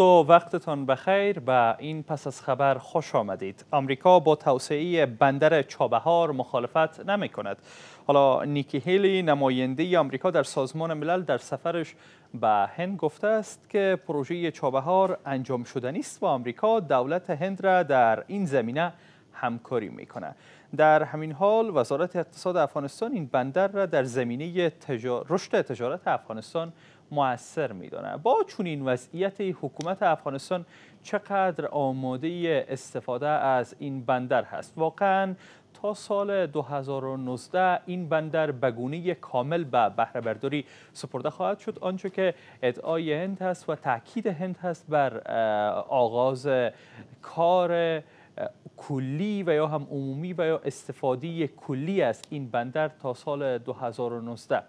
و وقتتان بخیر به این پس از خبر خوش آمدید آمریکا با توسعه بندر چابهار مخالفت نمی کند حالا نیکی هیلی نماینده آمریکا در سازمان ملل در سفرش به هند گفته است که پروژه چابهار انجام شده است و آمریکا دولت هند را در این زمینه همکاری می کند در همین حال وزارت اقتصاد افغانستان این بندر را در زمینه رشد تجارت افغانستان موثر میدونه. با چون این وضعیت حکومت افغانستان چقدر آماده استفاده از این بندر هست واقعا تا سال 2019 این بندر بگونه کامل به بهره برداری سپرده خواهد شد آنچه که ادعای هند هست و تاکید هند هست بر آغاز کار کلی و یا هم عمومی و یا استفاده کلی از این بندر تا سال 2019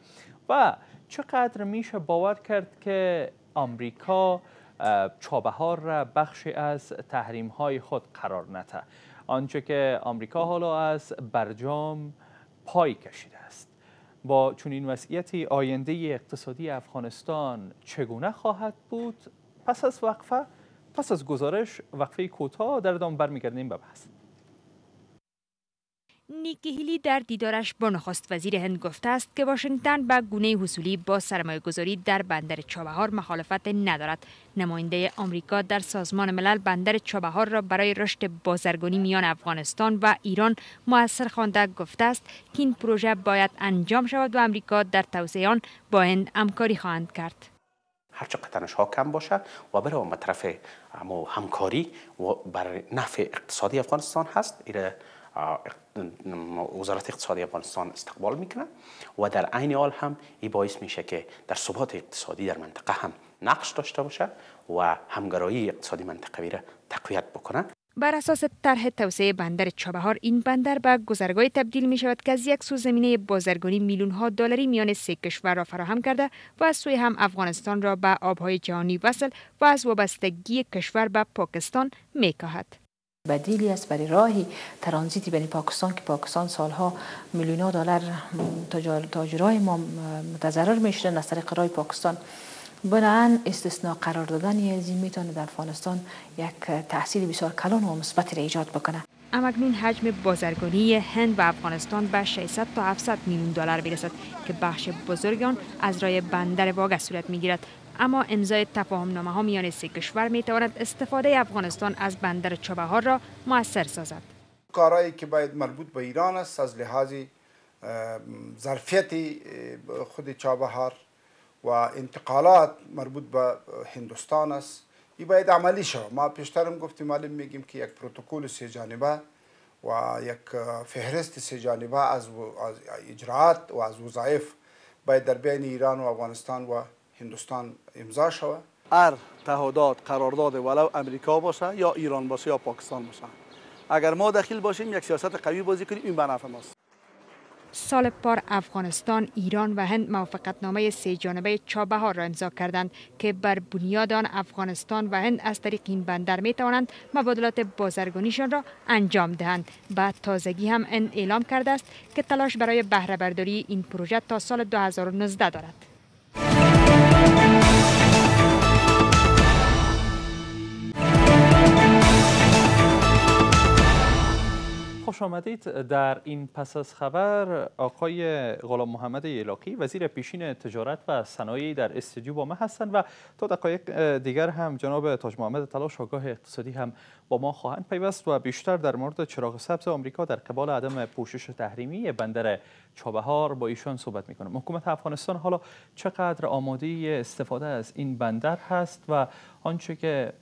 و چقدر میشه باور کرد که آمریکا چابهار را بخشی از تحریم های خود قرار نده آنچه که آمریکا حالا از برجام پای کشیده است با چنین وضعیتی آینده اقتصادی افغانستان چگونه خواهد بود پس از وقفه پس از گزارش وقفه کوتاه در دام برمیگردیم به بحث نیکی در دیدارش با نخست وزیر هند گفته است که واشنگتن به گونه حصولی با سرمایه گذاری در بندر چابهار مخالفت ندارد نماینده آمریکا در سازمان ملل بندر چابهار را برای رشد بازرگانی میان افغانستان و ایران موثر خوانده گفته است که این پروژه باید انجام شود و آمریکا در توسعه آن با هند همکاری خواهند کرد هرچه قطنش ها کم باشه و برای طرف همکاری و بر نفع اقتصادی افغانستان هست وزارت اقتصادی افغانستان استقبال میکنه و در عین حال هم این باعث میشه که در ثبات اقتصادی در منطقه هم نقش داشته باشه و همگرایی اقتصادی منطقوی را تقویت بکنه بر اساس طرح توسعه بندر چابهار این بندر به گذرگاهی تبدیل می شود که از یک سو زمینه بازرگانی میلیون ها دلاری میان سه کشور را فراهم کرده و از سوی هم افغانستان را به آبهای جهانی وصل و از وابستگی کشور به پاکستان میکاهد. بدیلی است برای راهی ترانزیتی بین پاکستان که پاکستان سالها میلیون ها دلار تاجرای ما متضرر میشد از طریق راه پاکستان بنابراین استثناء قرار دادن یزی میتونه در افغانستان یک تحصیل بسیار کلان و مثبت را ایجاد بکنه اما اکنون حجم بازرگانی هند و افغانستان به 600 تا 700 میلیون دلار برسد که بخش بزرگان از رای بندر واگه صورت میگیرد اما امضای تفاهمنامه ها میان سه کشور می تواند استفاده افغانستان از بندر چابهار را موثر سازد کارهایی که باید مربوط به ایران است از لحاظ ظرفیت خود چابهار و انتقالات مربوط به هندوستان است این باید عملی شود ما پیشترم گفتیم معلم میگیم که یک پروتکل سه جانبه و یک فهرست سه جانبه از اجراعات و از وظایف باید در بین ایران و افغانستان و هندوستان امضا شوه هر تعهدات قرارداد ولو امریکا باشه یا ایران باشه یا پاکستان باشه اگر ما داخل باشیم یک سیاست قوی بازی کنیم این به نفع ماست سال پار افغانستان، ایران و هند موافقتنامه سه جانبه چابهار را امضا کردند که بر بنیاد آن افغانستان و هند از طریق این بندر می توانند مبادلات بازرگانیشان را انجام دهند. بعد تازگی هم هند اعلام کرده است که تلاش برای بهره برداری این پروژه تا سال 2019 دارد. خوش آمدید در این پس از خبر آقای غلام محمد یلاقی وزیر پیشین تجارت و صنایع در استودیو با ما هستند و تا دقایق دیگر هم جناب تاج محمد تلاش آگاه اقتصادی هم با ما خواهند پیوست و بیشتر در مورد چراغ سبز آمریکا در قبال عدم پوشش تحریمی بندر چابهار با ایشان صحبت میکنم حکومت افغانستان حالا چقدر آماده استفاده از این بندر هست و آنچه که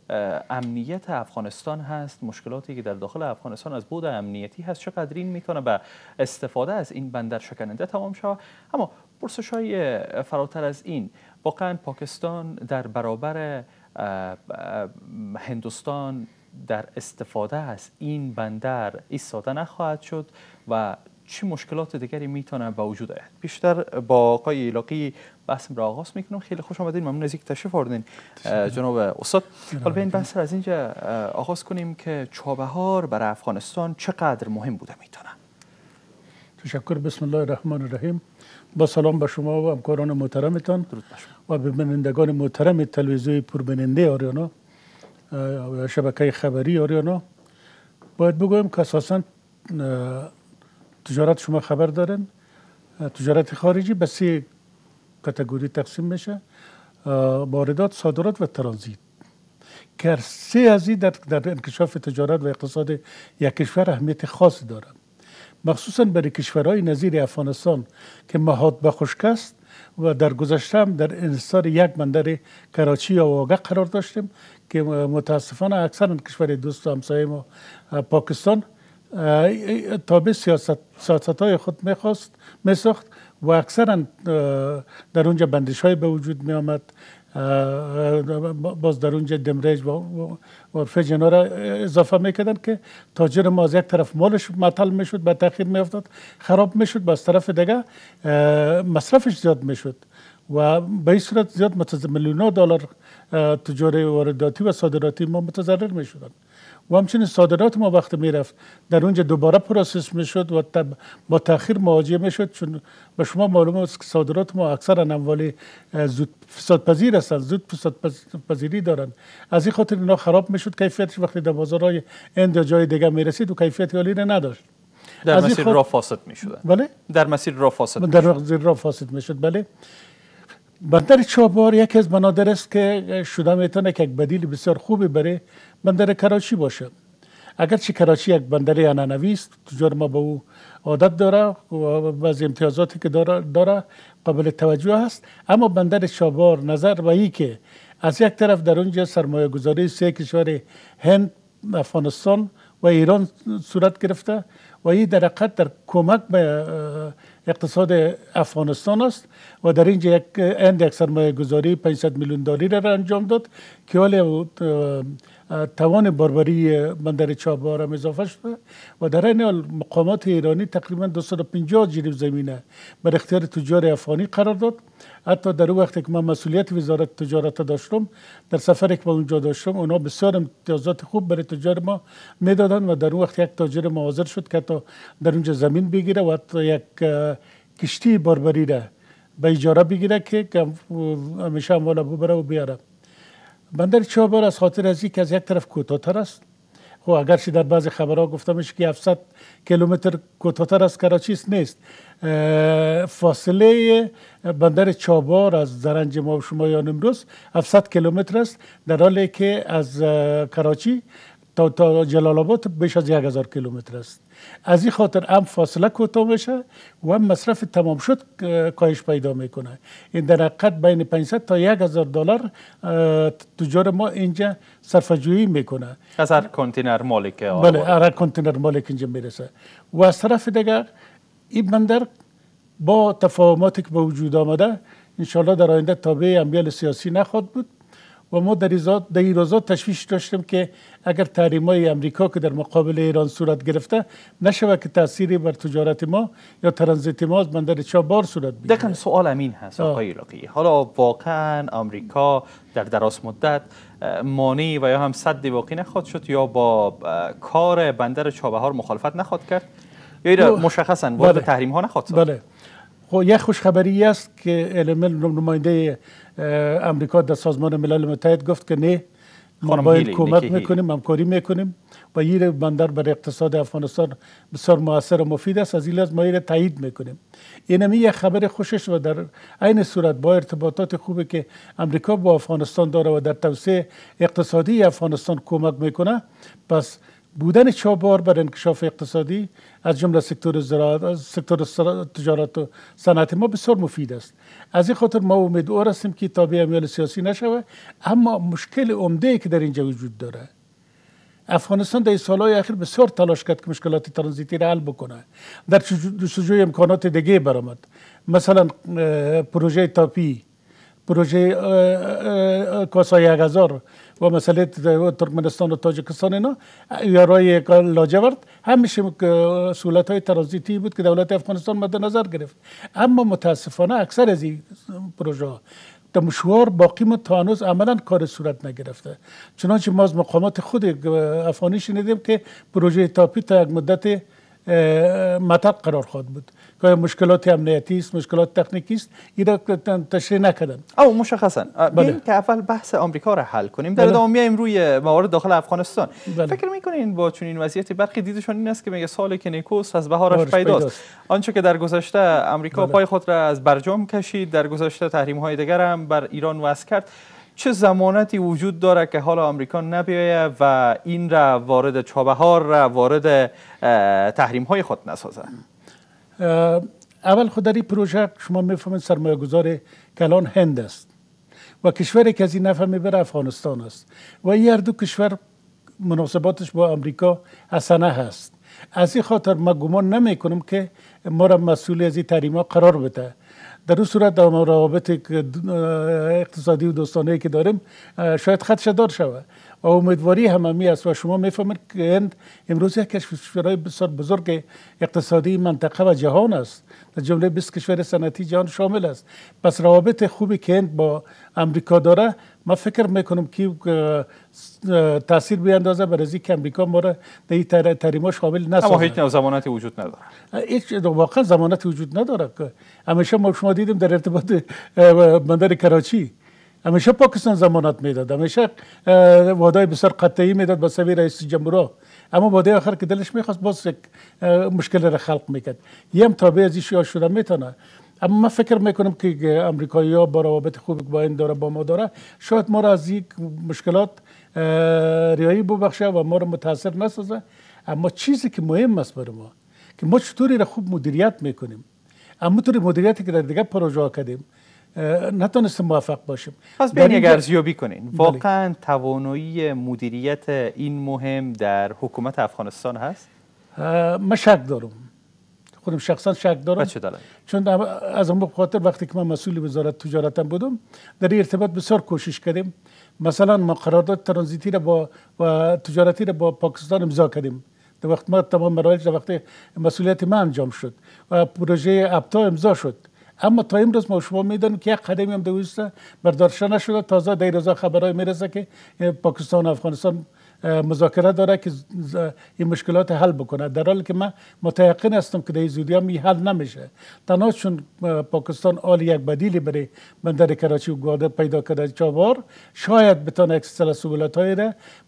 امنیت افغانستان هست مشکلاتی که در داخل افغانستان از بود امنیتی هست چقدر این میتونه به استفاده از این بندر شکننده تمام شود اما پرسش های فراتر از این واقعا پاکستان در برابر هندوستان در استفاده از این بندر ایستاده نخواهد شد و چه مشکلات دیگری میتونه به وجود آید بیشتر با آقای علاقی بحثم را آغاز میکنم خیلی خوش آمدین ممنون از اینکه تشریف آوردین جناب استاد حالا این بحث را از اینجا آغاز کنیم که چابهار برای افغانستان چقدر مهم بوده میتونه تشکر بسم الله الرحمن الرحیم با سلام به شما و همکاران محترمتان و به بینندگان محترم تلویزیون پربیننده آریانا شبکه خبری آره نه باید بگویم که اساسا تجارت شما خبر دارن تجارت خارجی به سه کتگوری تقسیم میشه واردات صادرات و ترانزیت که سه از این در, انکشاف تجارت و اقتصاد یک کشور اهمیت خاصی داره مخصوصا برای کشورهای نظیر افغانستان که مهاد به خشک است و در گذشته هم در انصار یک بندر کراچی یا واگه قرار داشتیم که متاسفانه اکثر کشور دوست و همسایه ما پاکستان تابع سیاست, سیاست های خود میخواست میساخت و اکثرا در اونجا بندش های به وجود می آمد باز در اونجا دمرج و عرفه را اضافه میکردن که تاجر ما از یک طرف مالش مطل میشد به تاخیر میافتاد خراب میشد و از طرف دیگه مصرفش زیاد میشد و به این صورت زیاد میلیون دلار تجاری وارداتی و صادراتی ما متضرر میشدند و همچنین صادرات ما وقت میرفت در اونجا دوباره پروسس میشد و با تاخیر مواجه میشد چون به شما معلوم است که صادرات ما اکثرا اموال زود فساد پذیر زود فساد پذیری دارند از این خاطر اینا خراب میشد کیفیتش وقتی در بازارهای اند جای دیگه میرسید و کیفیت عالی نداشت در مسیر را فاسد میشد بله در مسیر را فاسد در مسیر را فاسد میشد بله بندر چابار یکی از بنادر است که شده میتونه که یک بدیل بسیار خوبی برای بندر کراچی باشه اگرچه کراچی یک بندر عنعنوی است تجار ما به او عادت داره و بعضی امتیازاتی که داره, داره قابل توجه است اما بندر چابار نظر به ای که از یک طرف در اونجا سرمایه گذاری سه کشور هند افغانستان و ایران صورت گرفته و این در در کمک به اقتصاد افغانستان است و در اینجا یک اند یک سرمایه گذاری 500 میلیون دلاری را انجام داد که حال توان باربری بندر چابهار هم اضافه شده و در این حال مقامات ایرانی تقریبا 250 جریب زمینه بر اختیار تجار افغانی قرار داد حتی در وقت که من مسئولیت وزارت تجارت داشتم در سفر که با اونجا داشتم اونا بسیار امتیازات خوب برای تجار ما میدادن و در اون وقت یک تاجر ما حاضر شد که حتی در اونجا زمین بگیره و حتی یک کشتی بربری را به اجاره بگیره که همیشه هم والا ببره و بیاره بندر چابار از خاطر از که از یک طرف کوتاهتر است خب اگرچه در بعض خبرها گفته میشه که 700 کیلومتر کوتاهتر از کراچی است نیست فاصله بندر چابار از زرنج ما و شما یا امروز 700 کیلومتر است در حالی که از کراچی تا, جلال آباد بیش از یک هزار کیلومتر است از این خاطر هم فاصله کوتاه میشه و هم مصرف تمام شد کاهش پیدا میکنه این در حقیقت بین 500 تا هزار دلار تجار ما اینجا صرف جویی میکنه از هر کنتینر مالی که بله هر کنتینر اینجا میرسه و از طرف دیگر این بندر با تفاهماتی که به وجود آمده انشالله در آینده تابع امیال سیاسی نخواد بود و ما در روزا تشویش داشتیم که اگر های امریکا که در مقابل ایران صورت گرفته نشوه که تاثیری بر تجارت ما یا ترانزیت ما از بندر چابار صورت بگیره دکن سوال امین هست آقای حالا واقعا امریکا در دراز مدت مانی و یا هم صد واقعی نخواد شد یا با کار بندر چابهار مخالفت نخواد کرد یا بله. مشخصا وارد تحریم ها نخواد بله خب یک خوشخبری است که علمل نماینده امریکا در سازمان ملل متحد گفت که نه ما باید کمک میکنیم همکاری میکنیم و این بندر برای اقتصاد افغانستان بسیار موثر و مفید است از این ما این تایید میکنیم این یک خبر خوشش و در عین صورت با ارتباطات خوبی که امریکا با افغانستان داره و در توسعه اقتصادی افغانستان کمک میکنه پس بودن چابار بر انکشاف اقتصادی از جمله سکتور زراعت از سکتور تجارت و صنعت ما بسیار مفید است از این خاطر ما امیدوار هستیم که تابع امیال سیاسی نشوه اما مشکل عمده که در اینجا وجود داره افغانستان در سالهای اخیر بسیار تلاش کرد که مشکلات ترانزیتی را حل بکنه در جستجوی امکانات دیگه برامد مثلا پروژه تاپی پروژه کاسای اگزار، و مسئله ترکمنستان و تاجکستان اینا یارای لاجورد همیشه سهولت های ترانزیتی بود که دولت افغانستان مد نظر گرفت اما متاسفانه اکثر از این پروژه ها مشوار باقی ما تا هنوز عملا کار صورت نگرفته چنانچه ما از مقامات خود افغانی شنیدیم که پروژه تاپی تا یک مدت متق قرار خواهد بود که مشکلات امنیتی است مشکلات تکنیکی است این را تشریح نکردن او مشخصا بله. که اول بحث آمریکا را حل کنیم در بله. ادامه میایم روی موارد داخل افغانستان بله. فکر میکنین با چنین وضعیتی برخی دیدشون این است که میگه سال که نیکوست از بهارش پیداست آنچه که در گذشته امریکا بله. پای خود را از برجام کشید در گذشته تحریم های دیگر هم بر ایران وضع کرد چه زمانتی وجود داره که حالا آمریکا نبیایه و این را وارد چابهار را وارد تحریم های خود نسازه اول خود در این پروژه شما میفهمید سرمایه گذار کلان هند است و کشوری که از این میبره افغانستان است و این هر دو کشور مناسباتش با امریکا حسنه هست از این خاطر ما گمان نمی کنم که ما را مسئول از این تحریم قرار بده در اون صورت در روابط اقتصادی و دوستانه که داریم شاید دار شود و امیدواری هممی است و شما فهمید که هند امروز یک کشورهای بسیار بزرگ اقتصادی منطقه و جهان است در جمله 20 کشور صنعتی جهان شامل است پس روابط خوبی که با امریکا داره ما فکر میکنم که تاثیر بیاندازه بر از که امریکا ما را در این تحریماش قابل نسازه اما هیچ نوع زمانتی وجود نداره هیچ واقعا زمانتی وجود نداره همیشه ما شما دیدیم در ارتباط بندر کراچی همیشه پاکستان زمانت میداد همیشه وعده بسیار قطعی میداد با سوی رئیس جمهور اما بعد آخر که دلش میخواست باز یک مشکل را خلق میکرد یه هم تابع از شده میتونه اما من فکر میکنم که امریکایی ها با روابط خوبی با این داره با ما داره شاید ما را از یک مشکلات ریایی ببخشه و ما را متاثر نسازه اما چیزی که مهم است برای ما که ما چطوری را خوب مدیریت میکنیم اما طور مدیریتی که در دیگه پروژه کردیم نتونست موفق باشیم پس بین اگر زیابی کنین بله. واقعا توانایی مدیریت این مهم در حکومت افغانستان هست؟ من شک دارم شخصا شک دارم چون از اون خاطر وقتی که من مسئول وزارت تجارتم بودم در ارتباط بسیار کوشش کردیم مثلا ما قرارداد ترانزیتی را با و تجارتی را با پاکستان امضا کردیم در وقت ما تمام مراحل در وقت مسئولیت من انجام شد و پروژه ابتا امضا شد اما تا امروز ما شما میدانیم که یک قدمی هم دویسته برداشته نشده تازه در خبرای خبرهای میرسه که پاکستان و افغانستان مذاکره داره که این مشکلات حل بکنه در حالی که من متیقن هستم که در زودی هم حل نمیشه تنها چون پاکستان آل یک بدیلی برای بندر کراچی و گوادر پیدا کرده چابار شاید بتانه یک سلسله سهولت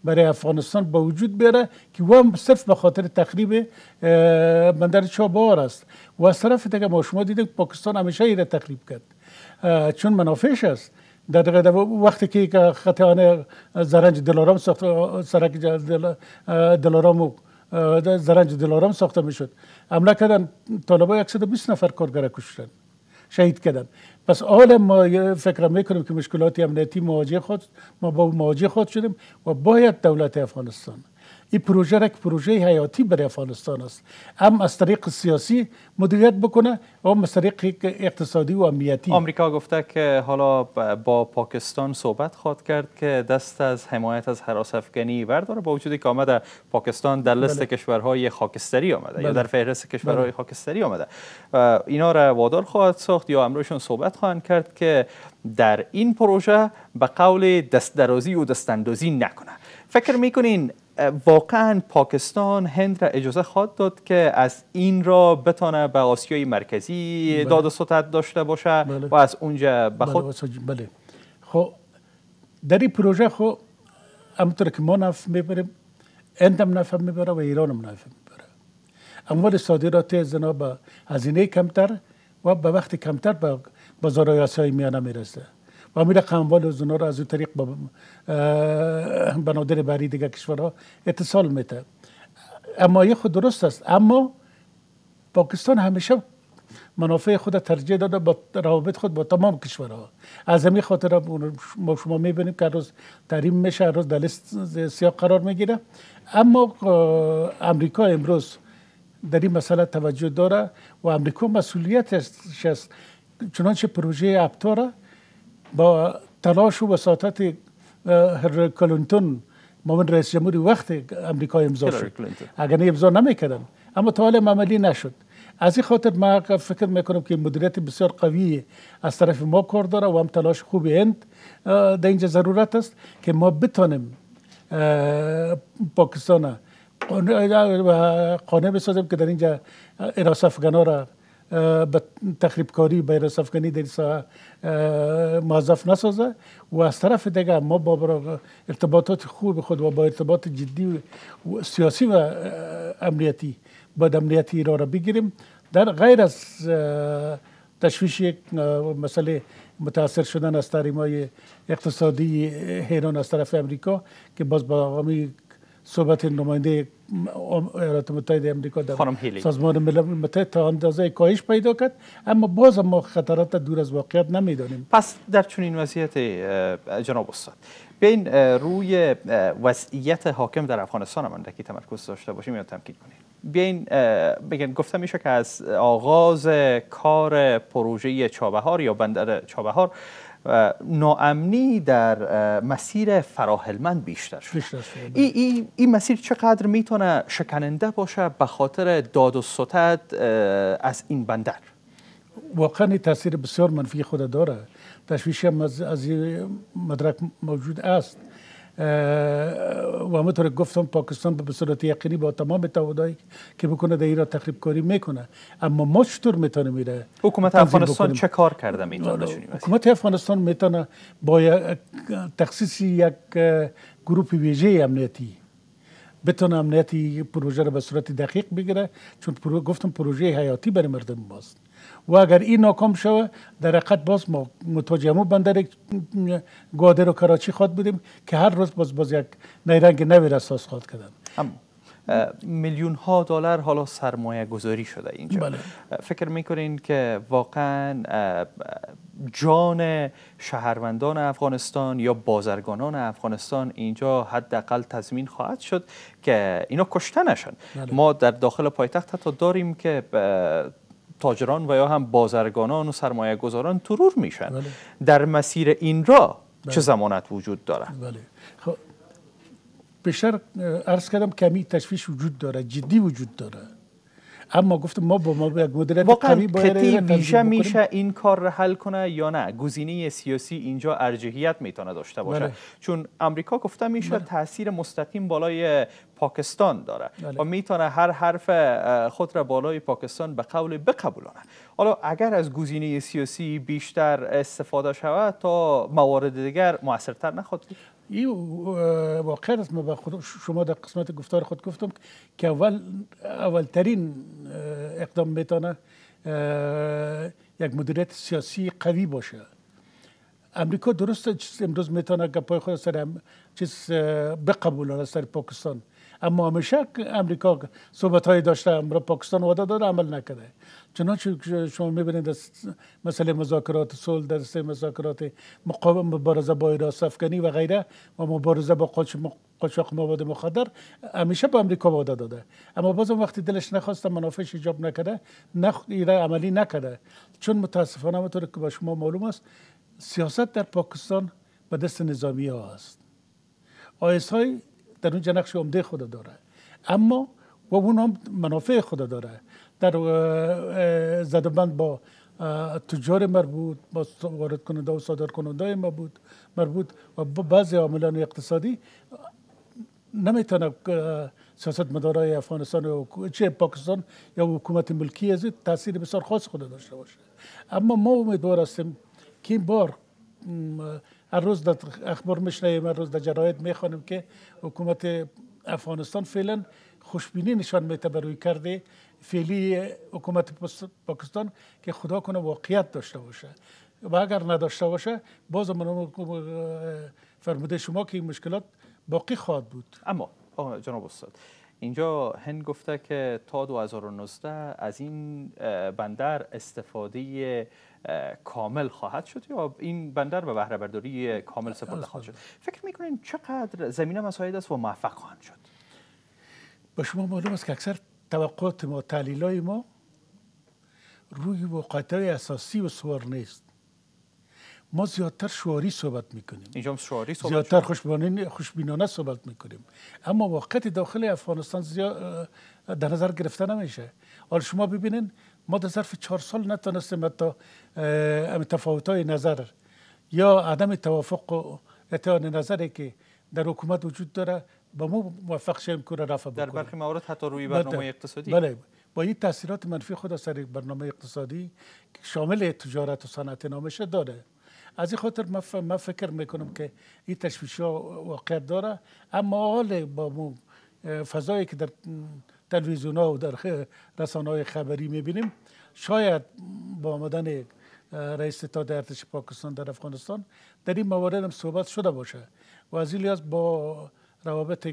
برای افغانستان به وجود بیاره که وام صرف به خاطر تخریب بندر چابار است و از طرف دیگه ما شما دیدید پاکستان همیشه ایره تخریب کرد چون منافعش است در وقتی که خط زرنج دلارام ساخت سرک دلارام زرنج دلارام ساخته میشد حمله کردن طالبای 120 نفر کارگر کشتن شهید کردن پس حال ما فکر میکنیم که مشکلات امنیتی مواجه خود ما با مواجه خود شدیم و باید دولت افغانستان این پروژه را پروژه حیاتی برای افغانستان است هم از طریق سیاسی مدیریت بکنه و هم از طریق اقتصادی و امنیتی آمریکا گفته که حالا با پاکستان صحبت خواهد کرد که دست از حمایت از حراس افغانی برداره با وجودی که آمده پاکستان در لست بله. کشورهای خاکستری آمده یا بله. در فهرست کشورهای بله. خاکستری آمده اینا را وادار خواهد ساخت یا امروشون صحبت خواهند کرد که در این پروژه به قول دست درازی و دستاندازی نکنه فکر میکنین واقعا پاکستان هند را اجازه خواهد داد که از این را بتانه به آسیای مرکزی بله. داد و داشته باشه بله. و از اونجا به بله، خود بله. خب در این پروژه خب همطور که ما نفع میبریم هند هم نفع میبره و ایران هم نفع میبره اموال صادرات زنا به هزینه کمتر و به وقت کمتر به بازارهای آسیای میانه میرسه و میره اموال از اونها رو از اون طریق با بنادر بری دیگه کشورها اتصال میده اما یه خود درست است اما پاکستان همیشه منافع خود ترجیح داده با روابط خود با تمام کشورها از همین خاطر ما شما میبینیم که روز تحریم میشه روز در سیاق قرار میگیره اما امریکا امروز در این مسئله توجه داره و امریکا مسئولیتش است چنانچه پروژه ابتاره با تلاش و وساطت هر کلینتون مامن رئیس جمهوری وقت امریکا امضا شد اگر نه امضا نمیکردن اما تا حال عملی نشد از این خاطر من فکر میکنم که مدیریت بسیار قوی از طرف ما کار داره و هم تلاش خوب هند در اینجا ضرورت است که ما بتانیم پاکستان قانع بسازیم که در اینجا اراس افغان را به تخریب کاری به افغانی در ساعه نسازه و از طرف دیگه ما با ارتباطات خوب خود و با ارتباط جدی و سیاسی و امنیتی با امنیتی را را بگیریم در غیر از تشویش یک مسئله متاثر شدن از های اقتصادی حیران از طرف امریکا که باز با آقامی صحبت نماینده ایالات متحده امریکا در سازمان ملل متحد تا اندازه کاهش پیدا کرد اما باز ما خطرات دور از واقعیت نمیدانیم پس در چنین وضعیت جناب استاد بین روی وضعیت حاکم در افغانستان هم اندکی تمرکز داشته باشیم یا تمکین کنیم بیاین بگن گفته میشه که از آغاز کار پروژه چابهار یا بندر چابهار ناامنی در مسیر فراهلمند بیشتر شد این ای, مسیر چقدر میتونه شکننده باشه به خاطر داد و ستد از این بندر واقعا تاثیر بسیار منفی خود داره تشویش هم از مدرک موجود است و همونطور گفتم پاکستان به صورت یقینی با تمام تودایی که بکنه در ایران تخریب کاری میکنه اما ما چطور میتونه میره حکومت افغانستان چه کار کرده میتونه آره. حکومت افغانستان میتونه با تخصیص یک گروپ ویژه امنیتی بتونه امنیتی پروژه را به صورت دقیق بگیره چون گفتم پروژه حیاتی برای مردم ماست و اگر این ناکام شوه در حقیقت باز ما متوجه بندر گوادر و کراچی خواد بودیم که هر روز باز باز یک نیرنگ نوی رساس خواد کردن میلیون ها دلار حالا سرمایه گذاری شده اینجا بله. فکر میکنین که واقعا جان شهروندان افغانستان یا بازرگانان افغانستان اینجا حداقل تضمین خواهد شد که اینا کشته بله. نشن ما در داخل پایتخت حتی داریم که تاجران و یا هم بازرگانان و سرمایه گذاران ترور میشن بله. در مسیر این را چه بله. زمانت وجود داره بله. خب عرض کردم کمی تشویش وجود داره جدی وجود داره اما گفتم ما با ما یک میشه این کار را حل کنه یا نه گزینه سیاسی اینجا ارجحیت میتونه داشته باشه بله. چون امریکا گفته میشه بله. تاثیر مستقیم بالای پاکستان داره بله. و میتونه هر حرف خود را بالای پاکستان به قول بقبولانه حالا اگر از گزینه سیاسی بیشتر استفاده شود تا موارد دیگر موثرتر نخواهد این واقعا است خود شما در قسمت گفتار خود گفتم که اول اولترین اقدام میتونه یک مدیریت سیاسی قوی باشه امریکا درست امروز میتونه گپای خود سر چیز بقبول سر پاکستان اما همیشه امریکا صحبت های داشته امرا پاکستان وعده داده عمل نکرده چنانچه شما میبینید در مسئله مذاکرات صلح در مذاکرات مبارزه با ایراس افغانی و غیره و مبارزه با قاچاق مواد مخدر همیشه به امریکا وعده داده اما بازم وقتی دلش نخواست منافعش ایجاب نکرده نخ عملی نکرده چون متاسفانه همونطور که به شما معلوم است سیاست در پاکستان به دست نظامی ها است در اونجا نقش عمده خود داره اما و اون هم منافع خود داره در زدبند با تجار مربوط با وارد کننده و صادر کننده مربوط مربوط و بعضی عاملان اقتصادی نمیتونه سیاست مدارای افغانستان و چه پاکستان یا حکومت ملکی از تاثیر بسیار خاص خود داشته باشه اما ما امیدوار هستیم که این بار هر روز در اخبار میشنیم هر روز در جراید میخوانیم که حکومت افغانستان فعلا خوشبینی نشان میده بروی کرده فعلی حکومت پاکستان که خدا کنه واقعیت داشته باشه و اگر نداشته باشه باز من فرموده شما که این مشکلات باقی خواهد بود اما جناب استاد اینجا هند گفته که تا 2019 از این بندر استفاده کامل خواهد شد یا این بندر به بهره برداری کامل سپرده خواهد خب. شد فکر میکنین چقدر زمینه مساعد است و موفق خواهند شد به شما معلوم است که اکثر توقعات ما تحلیل های ما روی وقت اساسی و سوار نیست ما زیادتر شعاری صحبت میکنیم اینجا شعاری صحبت زیادتر خوشبینانه خوشبینانه صحبت میکنیم اما واقع داخل افغانستان زیاد در نظر گرفته نمیشه حال شما ببینین ما در ظرف چهار سال نتونستیم تا تفاوت های نظر یا عدم توافق و نظری که در حکومت وجود داره با ما موفق شیم کنه رفع در برخی موارد حتی روی بله. برنامه اقتصادی بله با این تاثیرات منفی خود سر برنامه اقتصادی که شامل تجارت و صنعت نامشه داره از این خاطر من, فکر میکنم که این تشویش ها واقع داره اما حال با مو فضایی که در تلویزیون ها و در رسانه های خبری میبینیم شاید با آمدن رئیس تا ارتش پاکستان در افغانستان در این موارد هم صحبت شده باشه و از این با روابط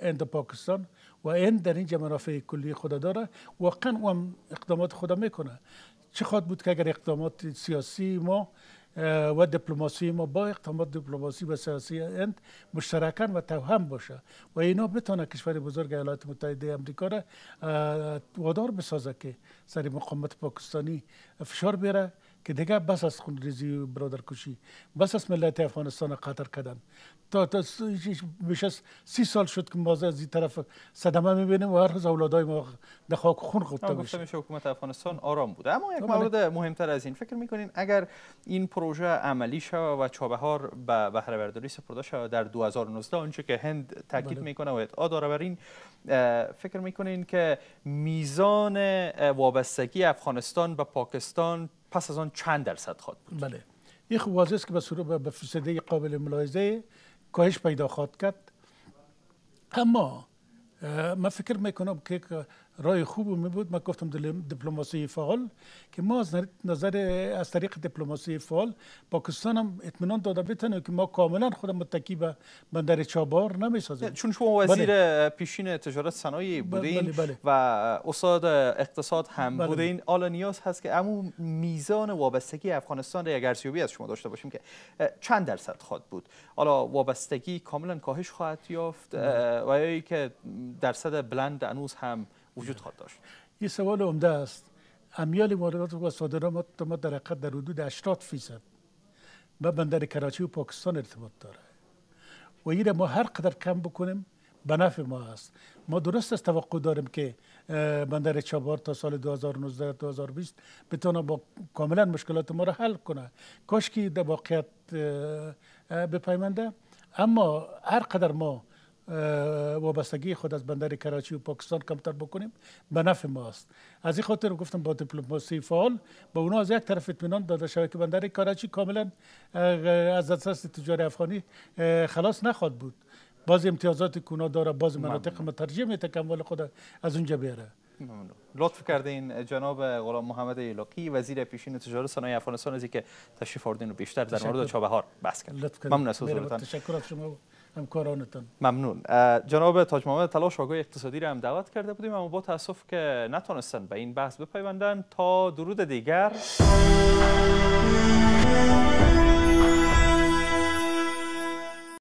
اند پاکستان و اند در اینجا منافع کلی خود داره واقعا او هم اقدامات خود میکنه چه خواد بود که اگر اقدامات سیاسی ما و دیپلماسی ما با اقدامات دیپلماسی و سیاسی اند مشترکان و توهم باشه و اینا بتونه کشور بزرگ ایالات متحده امریکا را وادار بسازه که سر مقامات پاکستانی فشار بیره که دیگه بس از ریزی و کشی بس از ملت افغانستان قطر کردن تا تا بیش از سی سال شد که ما از این طرف صدمه میبینیم و هر روز اولادای ما در خاک خون خورده میشه حکومت افغانستان آرام بوده اما یک آره. مورد مهمتر از این فکر میکنین اگر این پروژه عملی شود و چابهار به بهره برداری سپرده شود در 2019 اونچه که هند تاکید بله. میکنه و ادعا داره بر این فکر میکنین که میزان وابستگی افغانستان به پاکستان پس از آن چند درصد خواهد بود بله این خوب واضح است که به صورت به فسده قابل ملاحظه کاهش پیدا خواهد کرد اما من فکر می میکنم که رای خوب می بود من گفتم دیپلماسی فعال که ما از نظر از طریق دیپلماسی فعال پاکستان هم اطمینان داده بتونه که ما کاملا خود متکی به بندر چابار سازیم چون شما وزیر بله. پیشین تجارت صنایع بله، بودین بله، و استاد اقتصاد هم بودین آلا نیاز هست که امو میزان وابستگی افغانستان را یک از شما داشته باشیم که چند درصد خواهد بود حالا وابستگی کاملا کاهش خواهد یافت و که درصد بلند انوز هم وجود خواهد داشت این سوال عمده است امیال واردات و صادرات ما در حقیقت در حدود 80 فیصد به بندر کراچی و پاکستان ارتباط داره و این ما هر قدر کم بکنیم به نفع ما است ما درست است توقع داریم که بندر چابار تا سال 2019 2020 بتونه با کاملا مشکلات ما را حل کنه کاش که در واقعیت بپیمنده اما هر قدر ما وابستگی خود از بندر کراچی و پاکستان کمتر بکنیم به نفع ما از این خاطر گفتم با دیپلماسی فعال با اونا از یک طرف اطمینان داده شود که بندر کراچی کاملا از دسترس تجاری افغانی خلاص نخواد بود باز امتیازات کونا داره باز مناطق ما ترجیح میده که خود از اونجا بیاره لطف کردین جناب غلام محمد ایلاقی وزیر پیشین تجارت صنایع افغانستان از اینکه تشریف آوردین و بیشتر در مورد چابهار بحث کردین ممنون از حضورتان تشکر از شما همکارانتان ممنون جناب تاج محمد تلاش آگاه اقتصادی را هم دعوت کرده بودیم اما با تاسف که نتونستن به این بحث بپیوندن تا درود دیگر